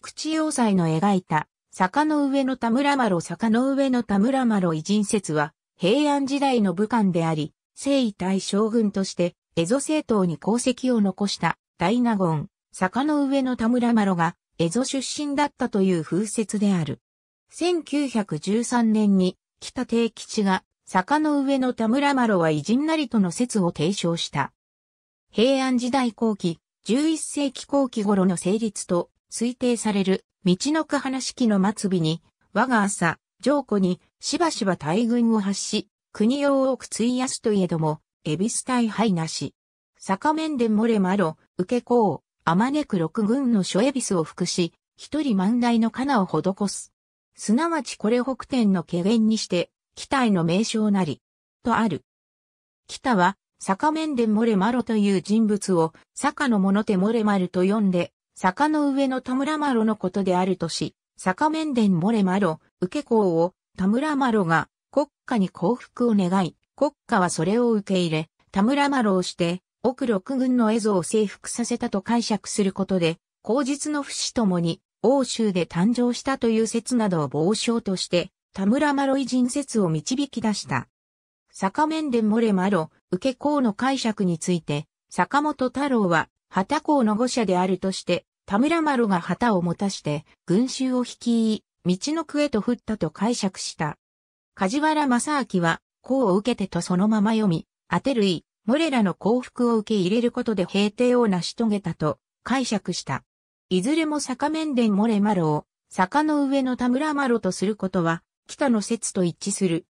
菊池要塞の描いた、坂の上の田村麻呂坂の上の田村麻呂偉人説は、平安時代の武漢であり、征夷大将軍として、蝦夷政党に功績を残した大納言、坂の上の田村麻呂が、蝦夷出身だったという風説である。1913年に、北定吉が、坂の上の田村麻呂は偉人なりとの説を提唱した。平安時代後期、11世紀後期頃の成立と推定される、道のく花式の末尾に、我が朝、上古に、しばしば大軍を発し、国を多く費やすといえども、恵比寿大敗なし。坂面で漏れまろ、受け子あまねく六軍の諸恵比寿を服し、一人満大の金を施す。すなわちこれ北天の下限にして、北への名称なり、とある。北は、坂面で漏れまろという人物を、坂の者手漏れまると呼んで、坂の上の田村麻呂のことであるとし、坂面伝漏れ麻呂、受け子を、田村麻呂が国家に降伏を願い、国家はそれを受け入れ、田村麻呂をして、奥六軍の絵像を征服させたと解釈することで、後日の不死ともに、欧州で誕生したという説などを傍証として、田村麻呂偉人説を導き出した。坂面伝漏れ麻呂、受け子の解釈について、坂本太郎は、旗公の語者であるとして、田村丸が旗を持たして群衆を率い、道の区へと降ったと解釈した。梶原正明は、功を受けてとそのまま読み、当てるい、モレラの幸福を受け入れることで平定を成し遂げたと解釈した。いずれも坂面伝モレマロを坂の上の田村マロとすることは北の説と一致する。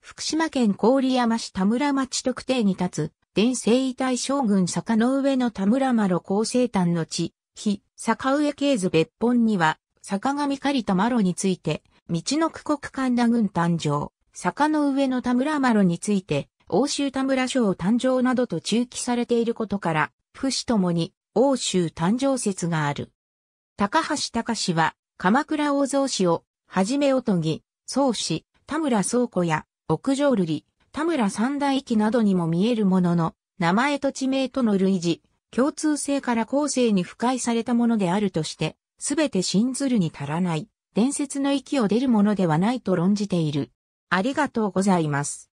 福島県郡山市田村町特定に立つ伝征遺体将軍坂の上の田村マロ高生丹の地非、坂上系図別本には、坂上狩田麻呂について、道の区国神田軍誕生、坂の上の田村麻呂について、欧州田村省誕生などと中記されていることから、不死ともに、欧州誕生説がある。高橋隆は、鎌倉大蔵氏を、はじめおとぎ、宗氏、田村宗子や、屋上瑠璃、田村三大記などにも見えるものの、名前と地名との類似、共通性から後世に腐敗されたものであるとして、すべて信ずるに足らない、伝説の域を出るものではないと論じている。ありがとうございます。